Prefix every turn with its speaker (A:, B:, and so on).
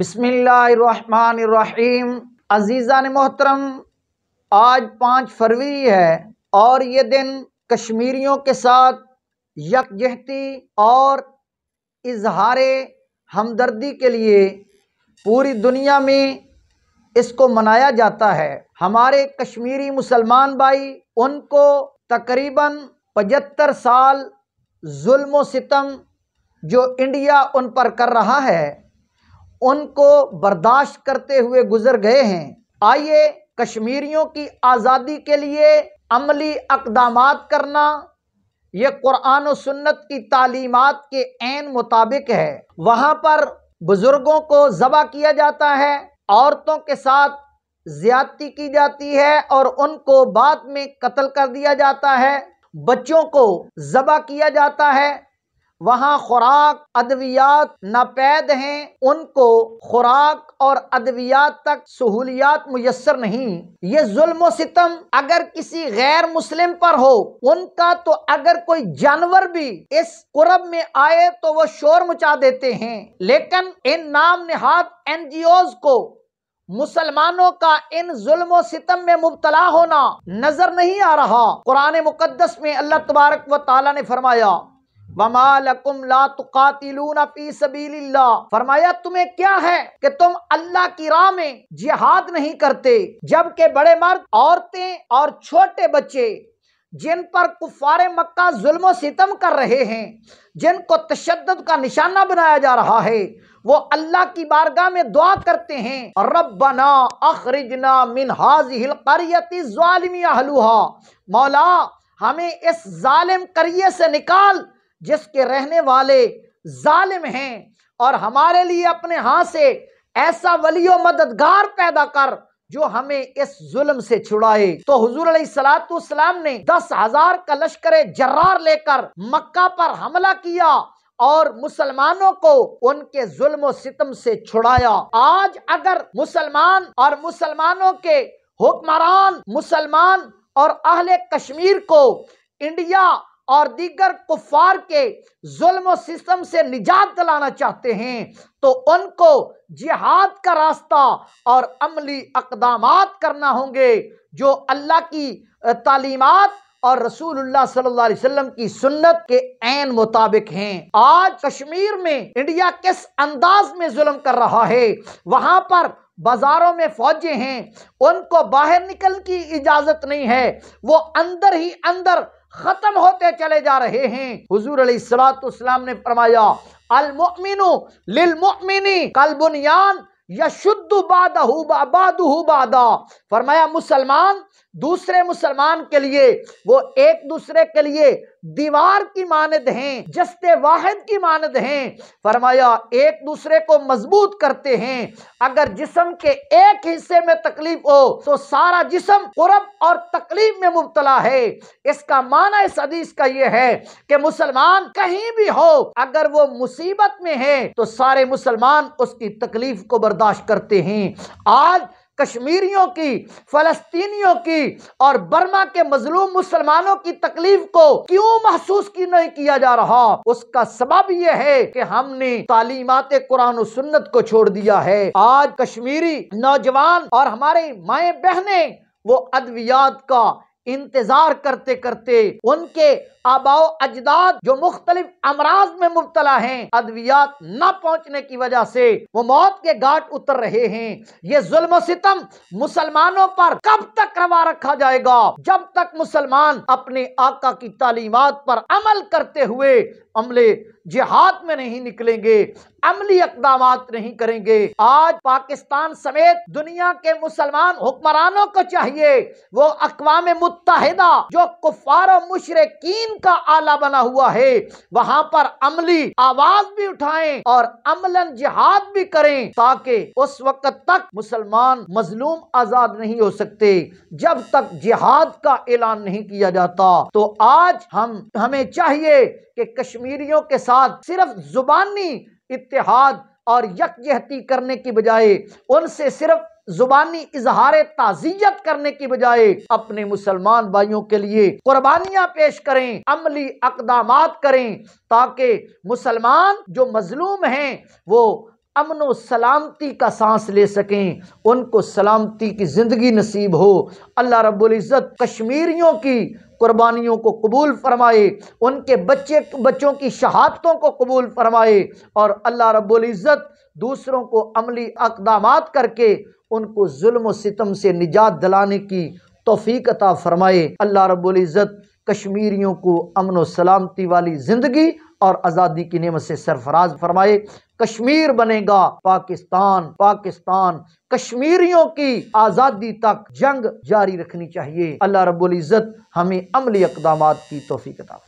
A: बिसमीम अजीज़ा ने मोहतरम आज पाँच फरवरी है और ये दिन कश्मीरियों के साथ यकजहती और इजहार हमदर्दी के लिए पूरी दुनिया में इसको मनाया जाता है हमारे कश्मीरी मुसलमान भाई उनको तकरीबन पचहत्तर साल जुल्म सितम जो इंडिया उन पर कर रहा है उनको बर्दाश्त करते हुए गुजर गए हैं आइए कश्मीरियों की आज़ादी के लिए अमली अकदाम करना ये कुरान और सुन्नत की तालीमत के ऐन मुताबिक है वहाँ पर बुज़ुर्गों को जबा किया जाता है औरतों के साथ ज्यादती की जाती है और उनको बाद में कत्ल कर दिया जाता है बच्चों को जबा किया जाता है वहाँ खुराक अद्वियात नापैद हैं उनको खुराक और अद्वियात तक सहूलियात मैसर नहीं ये जुल्म सितम अगर किसी गैर मुस्लिम पर हो उनका तो अगर कोई जानवर भी इस कुरब में आए तो वो शोर मचा देते हैं लेकिन इन नाम निहाद एन जी ओज को मुसलमानों का इन जुल्म सितम में मुबतला होना नजर नहीं आ रहा कुरान मुकदस में अल्लाह तबारक व ताला ने फरमाया वमालकुम ला फी सबीलिल्लाह फरमाया तुम्हें क्या है कि तुम अल्लाह की राह में जिहाद नहीं करते जबकि बड़े मर्द औरतें और छोटे बच्चे जिन पर कुफार मक्का जुल्म सितम कर रहे हैं जिनको तशद का निशाना बनाया जा रहा है वो अल्लाह की बारगाह में दुआ करते हैं रबना अखरिजना मिन हाजिलमिया मौला हमें इस जालिम करिए से निकाल जिसके रहने वाले जालिम हैं और हमारे लिए अपने हाथ से ऐसा वलियो मददगार पैदा कर जो हमें इस जुल्म से छुड़ाए तो हजूर सलाम ने दस हजार का लश्कर जर्रार लेकर मक्का पर हमला किया और मुसलमानों को उनके जुल्म सितम से छुड़ाया आज अगर मुसलमान और मुसलमानों के हुक्मरान मुसलमान और अहले कश्मीर को इंडिया और दीगर कुफार के जुल्म सिस्टम से निजात दिलाना चाहते हैं तो उनको जिहाद का रास्ता और अमली अकदाम करना होंगे जो अल्लाह की तालीमत और रसूलुल्लाह सल्लल्लाहु अलैहि वसल्लम की सुन्नत के ऐन मुताबिक हैं आज कश्मीर में इंडिया किस अंदाज में जुल्म कर रहा है वहां पर बाजारों में फौजे हैं उनको बाहर निकल की इजाज़त नहीं है वो अंदर ही अंदर ख़त्म होते चले जा रहे हैं हजूर सलाम ने फरमाया अलमिन लिलमिनी कलबुनियान यशुद्ध बादहू बादा फरमाया मुसलमान दूसरे मुसलमान के लिए वो एक दूसरे के लिए दीवार की मानद हैं जस्ते वाहिद की मानद हैं फरमाया एक दूसरे को मजबूत करते हैं अगर जिसम के एक हिस्से में तकलीफ हो तो सारा जिसम कुरब और तकलीफ में मुबतला है इसका माना इस हदीस का यह है कि मुसलमान कहीं भी हो अगर वो मुसीबत में है तो सारे मुसलमान उसकी तकलीफ को बर्दाश्त करते हैं आज कश्मीरियों की फलस्तीनियों की और बर्मा के मजलूम मुसलमानों की तकलीफ को क्यों महसूस की नहीं किया जा रहा उसका सबब यह है कि हमने तालीमत कुरान सुन्नत को छोड़ दिया है आज कश्मीरी नौजवान और हमारे माए बहने वो अद्वियात का इंतजार करते करते उनके आबाओ अजदाद जो मुख्तलिफ अमराज में मुबतला हैं अद्वियात न पहुंचने की वजह से वो मौत के घाट उतर रहे हैं ये जुल्म सितम मुसलमानों पर कब तक रवा रखा जाएगा जब तक मुसलमान अपने आका की तालीमत पर अमल करते हुए अमले जिहाद में नहीं निकलेंगे अमली इकदाम नहीं करेंगे आज पाकिस्तान समेत दुनिया के मुसलमान हुक्मरानों को चाहिए वो अकवाम मुतहदा जो कुफार मुशरकिन का आला बना हुआ है वहाँ पर अमली आवाज भी उठाएं और अमलन जिहाद भी करें ताकि उस वक्त तक मुसलमान मजलूम आजाद नहीं हो सकते जब तक जिहाद का ऐलान नहीं किया जाता तो आज हम हमें चाहिए कि कश्मीरियों के साथ सिर्फ जुबानी इतिहाद और यकजहती करने की बजाय उनसे सिर्फ जुबानी इजहार ताजियत करने की बजाय अपने मुसलमान भाइयों के लिए कुर्बानियां पेश करें अमली अकदाम करें ताकि मुसलमान जो मजलूम हैं वो अमन व सलामती का सांस ले सकें उनको सलामती की ज़िंदगी नसीब हो अल्लाह रब्ज़त कश्मीरियों की कुर्बानियों को कबूल फरमाए उनके बच्चे बच्चों की शहादतों को कबूल फरमाए और अल्लाह रब्ज़त दूसरों को अमली अकदाम करके उनको जुल्म सितम से निजात दिलाने की तोफ़ीकता अता फ़रमाए अल्लाह इज़्ज़त कश्मीरियों को अमन व सलामती वाली ज़िंदगी और आज़ादी की नियमत से सरफराज फरमाए कश्मीर बनेगा पाकिस्तान पाकिस्तान कश्मीरियों की आज़ादी तक जंग जारी रखनी चाहिए अल्लाह रब्बुल इज़्ज़त हमें अमली इकदाम की तोफ़ी